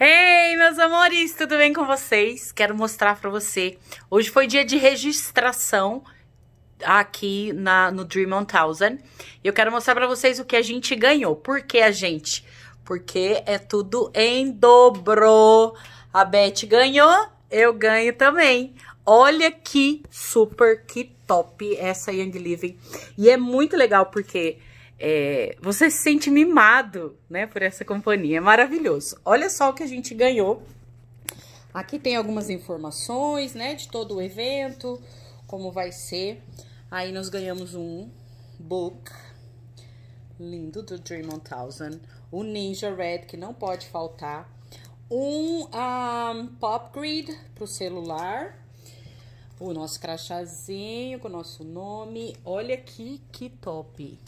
Ei, meus amores, tudo bem com vocês? Quero mostrar para você. Hoje foi dia de registração aqui na, no Dream 1000. E eu quero mostrar para vocês o que a gente ganhou. Por que a gente? Porque é tudo em dobro. A Beth ganhou, eu ganho também. Olha que super, que top essa Young Living. E é muito legal porque é, você se sente mimado, né, por essa companhia. É maravilhoso. Olha só o que a gente ganhou. Aqui tem algumas informações, né, de todo o evento, como vai ser. Aí nós ganhamos um book lindo do Dream 1000, o Ninja Red que não pode faltar, um, um ah, pop grid pro celular, o nosso crachazinho com o nosso nome. Olha aqui que top.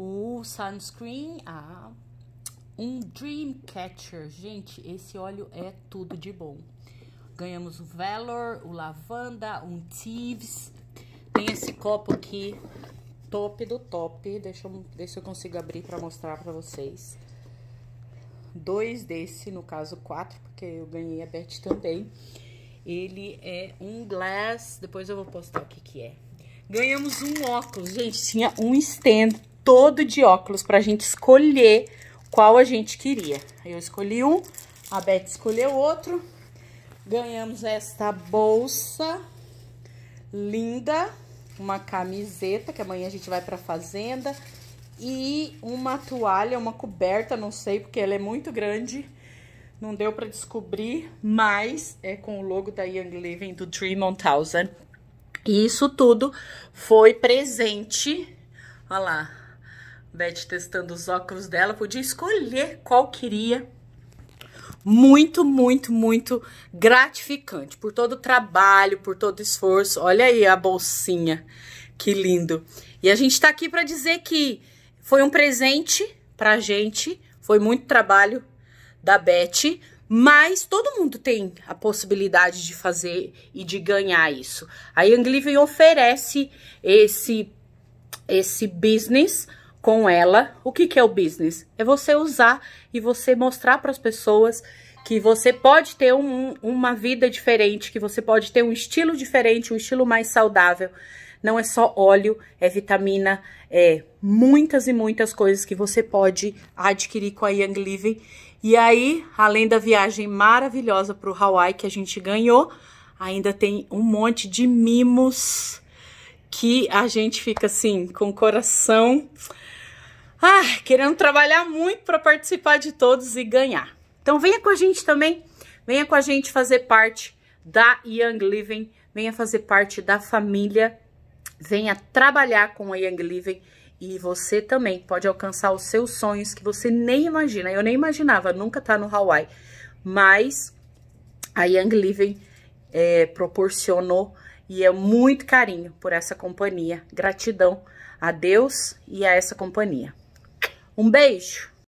O sunscreen, ah, um Dreamcatcher. Gente, esse óleo é tudo de bom. Ganhamos o Valor, o Lavanda, um Thieves. Tem esse copo aqui, top do top. Deixa eu, ver se eu consigo abrir para mostrar para vocês. Dois desse, no caso quatro, porque eu ganhei a Beth também. Ele é um glass, depois eu vou postar o que que é. Ganhamos um óculos, gente, tinha um stand todo de óculos pra gente escolher qual a gente queria. Eu escolhi um, a Beth escolheu outro. Ganhamos esta bolsa linda, uma camiseta, que amanhã a gente vai pra fazenda, e uma toalha, uma coberta, não sei, porque ela é muito grande. Não deu pra descobrir, mas é com o logo da Young Living do Dream 1000. E isso tudo foi presente, olha lá, Beth testando os óculos dela, podia escolher qual queria. Muito, muito, muito gratificante por todo o trabalho, por todo o esforço. Olha aí a bolsinha, que lindo. E a gente tá aqui para dizer que foi um presente pra gente, foi muito trabalho da Beth, mas todo mundo tem a possibilidade de fazer e de ganhar isso. A Young Living oferece esse, esse business com ela. O que, que é o business? É você usar e você mostrar para as pessoas que você pode ter um, uma vida diferente, que você pode ter um estilo diferente, um estilo mais saudável. Não é só óleo, é vitamina, é muitas e muitas coisas que você pode adquirir com a Young Living. E aí, além da viagem maravilhosa para o Hawaii que a gente ganhou, ainda tem um monte de mimos que a gente fica assim com o coração ah, querendo trabalhar muito para participar de todos e ganhar. Então venha com a gente também, venha com a gente fazer parte da Young Living, venha fazer parte da família, venha trabalhar com a Young Living e você também pode alcançar os seus sonhos que você nem imagina. Eu nem imaginava, nunca tá no Hawaii, mas a Young Living é, proporcionou e é muito carinho por essa companhia. Gratidão a Deus e a essa companhia. Um beijo!